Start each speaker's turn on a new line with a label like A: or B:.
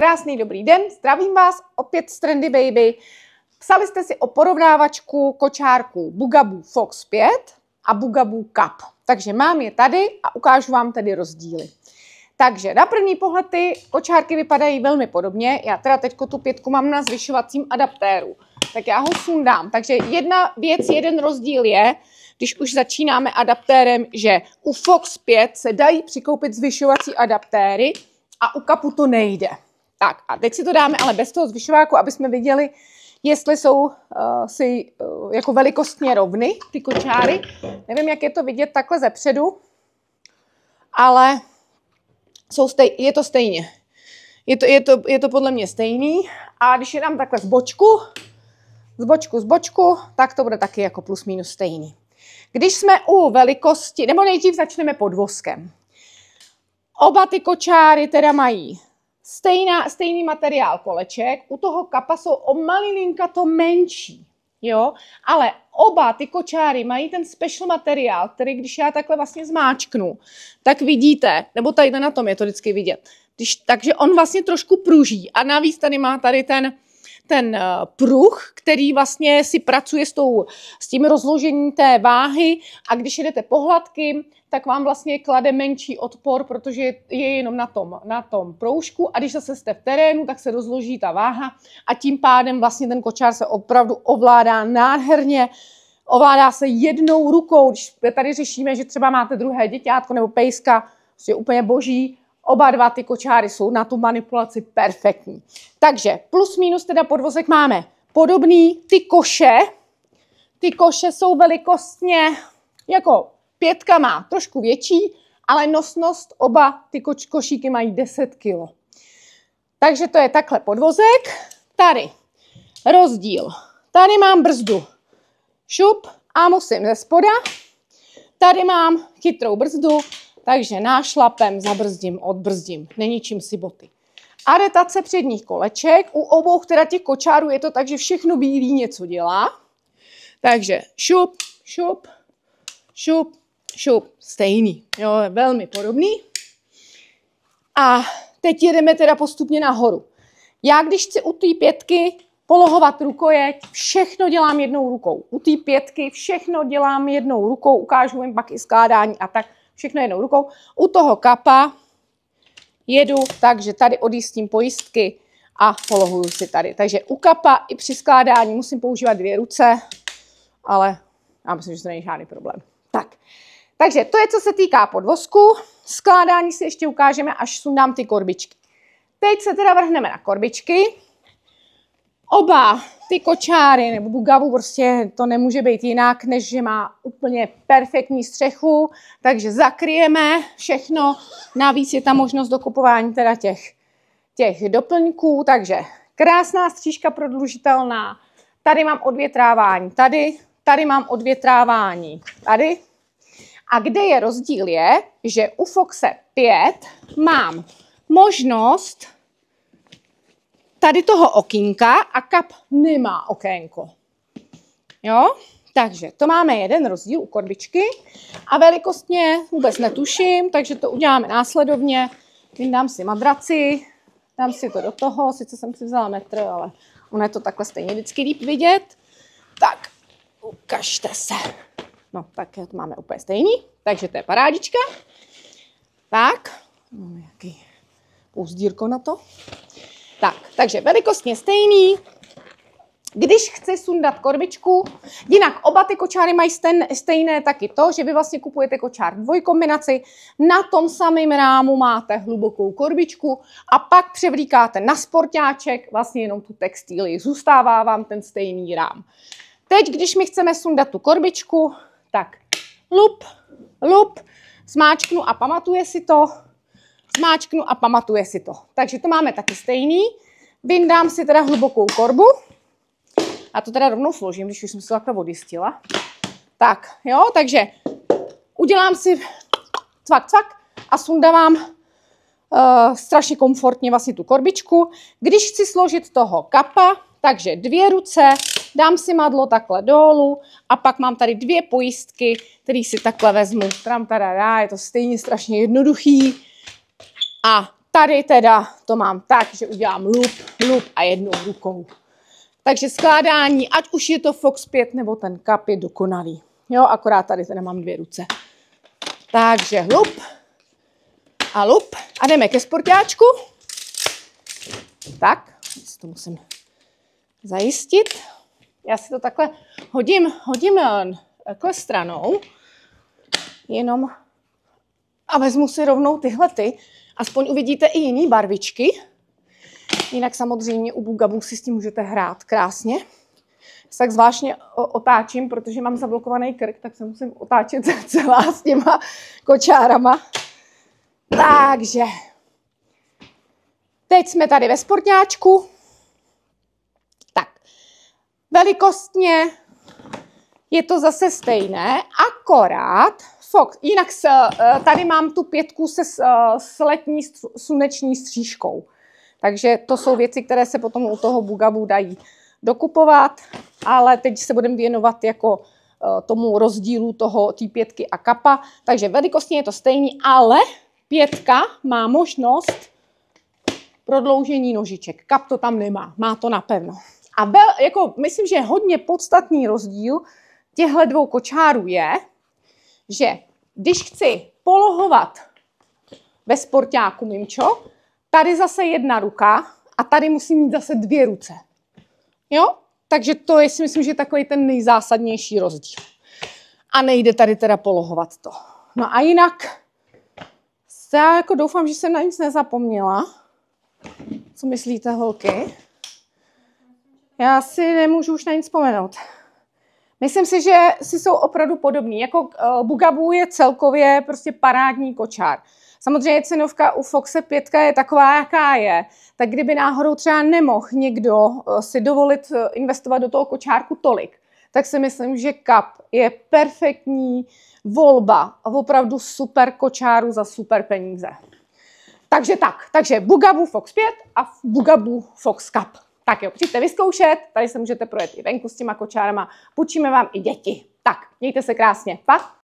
A: Krásný dobrý den, zdravím vás opět z Trendy Baby. Psali jste si o porovnávačku kočárků Bugaboo Fox 5 a Bugaboo Cup. Takže mám je tady a ukážu vám tedy rozdíly. Takže na první pohled ty kočárky vypadají velmi podobně. Já teda teďko tu pětku mám na zvyšovacím adaptéru. Tak já ho sundám. Takže jedna věc, jeden rozdíl je, když už začínáme adaptérem, že u Fox 5 se dají přikoupit zvyšovací adaptéry a u kapu to nejde. Tak a teď si to dáme ale bez toho zvyšováku, aby jsme viděli, jestli jsou uh, si uh, jako velikostně rovny ty kočáry. Nevím, jak je to vidět takhle ze předu, ale jsou stej, je to stejně. Je to, je, to, je to podle mě stejný. A když je dám takhle z bočku, z bočku, z bočku, tak to bude taky jako plus minus stejný. Když jsme u velikosti, nebo nejdřív začneme podvozkem. Oba ty kočáry teda mají Stejná, stejný materiál koleček, u toho kapa jsou o malininka to menší, jo, ale oba ty kočáry mají ten special materiál, který když já takhle vlastně zmáčknu, tak vidíte, nebo tady na tom je to vždycky vidět, když, takže on vlastně trošku pruží a navíc tady má tady ten, ten eh, pruh, který vlastně si pracuje s, tou, s tím rozložením té váhy a když jedete pohladky, tak vám vlastně klade menší odpor, protože je jenom na tom, na tom proužku a když zase jste v terénu, tak se rozloží ta váha a tím pádem vlastně ten kočár se opravdu ovládá nádherně, ovládá se jednou rukou, když tady řešíme, že třeba máte druhé děťátko nebo pejska, je prostě úplně boží, Oba dva ty kočáry jsou na tu manipulaci perfektní. Takže plus minus teda podvozek máme podobný. Ty koše, ty koše jsou velikostně jako pětka má trošku větší, ale nosnost oba ty koč, košíky mají 10 kg. Takže to je takhle podvozek. Tady rozdíl. Tady mám brzdu šup a musím ze spoda. Tady mám chytrou brzdu takže nášlapem zabrzdím, odbrzdím, neničím si boty. Aretace předních koleček, u obou teda těch kočárů je to tak, že všechno bílý něco dělá. Takže šup, šup, šup, šup, stejný, jo, velmi podobný. A teď jedeme teda postupně nahoru. Já když chci u té pětky polohovat rukojeť, všechno dělám jednou rukou. U té pětky všechno dělám jednou rukou, ukážu jim pak i skládání a tak všechno jednou rukou. U toho kapa jedu takže tady odjistím pojistky a polohuju si tady. Takže u kapa i při skládání musím používat dvě ruce, ale já myslím, že to není žádný problém. Tak. Takže to je, co se týká podvozku. Skládání si ještě ukážeme, až sundám ty korbičky. Teď se teda vrhneme na korbičky. Oba ty kočáry nebo bugavu prostě to nemůže být jinak, než že má úplně perfektní střechu, takže zakryjeme všechno. Navíc je tam možnost dokupování teda těch, těch doplňků, takže krásná střížka prodlužitelná. Tady mám odvětrávání tady, tady mám odvětrávání tady. A kde je rozdíl je, že u Foxe 5 mám možnost tady toho okýnka a kap nemá okénko. Jo? Takže to máme jeden rozdíl u korbičky a velikostně vůbec netuším, takže to uděláme následovně. Dám si madraci, dám si to do toho, sice jsem si vzala metr, ale ono je to takhle stejně vždycky líp vidět. Tak, ukažte se. No, tak to máme úplně stejný, takže to je parádička. Tak, máme nějaký úzdírko na to. Tak, takže velikostně stejný. Když chce sundat korbičku, jinak oba ty kočáry mají stejné, stejné taky to, že vy vlastně kupujete kočár dvojkombinaci, na tom samém rámu máte hlubokou korbičku a pak převlíkáte na sportáček, vlastně jenom tu textíli, zůstává vám ten stejný rám. Teď, když my chceme sundat tu korbičku, tak lup, lup, smáčknu a pamatuje si to, máčknu a pamatuje si to. Takže to máme taky stejný. Vyndám si teda hlubokou korbu. A to teda rovnou složím, když už jsem si to takhle odjistila. Tak, jo, takže udělám si cvak, cvak a sundávám uh, strašně komfortně vlastně tu korbičku. Když chci složit toho kapa, takže dvě ruce, dám si madlo takhle dolů a pak mám tady dvě pojistky, které si takhle vezmu. Tram, tarara, je to stejně strašně jednoduchý. A tady teda to mám tak, že udělám lup, lup a jednou rukou. Takže skládání, ať už je to Fox 5 nebo ten kap, je dokonalý. Jo, akorát tady teda mám dvě ruce. Takže lup a lup a jdeme ke sportáčku. Tak, si to musím zajistit. Já si to takhle hodím, hodím eh, takhle stranou, jenom a vezmu si rovnou tyhle ty, Aspoň uvidíte i jiné barvičky. Jinak samozřejmě u Bugabu si s tím můžete hrát krásně. tak zvláštně otáčím, protože mám zablokovaný krk, tak se musím otáčet celá s těma kočárama. Takže, teď jsme tady ve sportňáčku. Tak, velikostně je to zase stejné, akorát Fox, jinak s, eh, tady mám tu pětku se s, eh, s letní sluneční střížkou. Takže to jsou věci, které se potom u toho Bugabu dají dokupovat, ale teď se budeme věnovat jako eh, tomu rozdílu toho, tý pětky a kapa. Takže velikostně je to stejný, ale pětka má možnost prodloužení nožiček. Kap to tam nemá, má to napevno. A bel, jako, myslím, že je hodně podstatný rozdíl těchto dvou kočárů je, že když chci polohovat ve sportáku mimčo, tady zase jedna ruka a tady musím mít zase dvě ruce. Jo? Takže to je si myslím, že je takový ten nejzásadnější rozdíl. A nejde tady teda polohovat to. No a jinak já jako doufám, že jsem na nic nezapomněla. Co myslíte, holky? Já si nemůžu už na nic vzpomenout. Myslím si, že si jsou opravdu podobní. Jako eh, Bugabu je celkově prostě parádní kočár. Samozřejmě cenovka u Foxe 5 je taková, jaká je. Tak kdyby náhodou třeba nemohl někdo eh, si dovolit eh, investovat do toho kočárku tolik, tak si myslím, že kap je perfektní volba a opravdu super kočáru za super peníze. Takže tak, takže Bugabu Fox 5 a Bugabu Fox Cup. Tak jo, přijďte vyzkoušet, tady se můžete projet i venku s těma kočárama, půjčíme vám i děti. Tak, mějte se krásně, pa!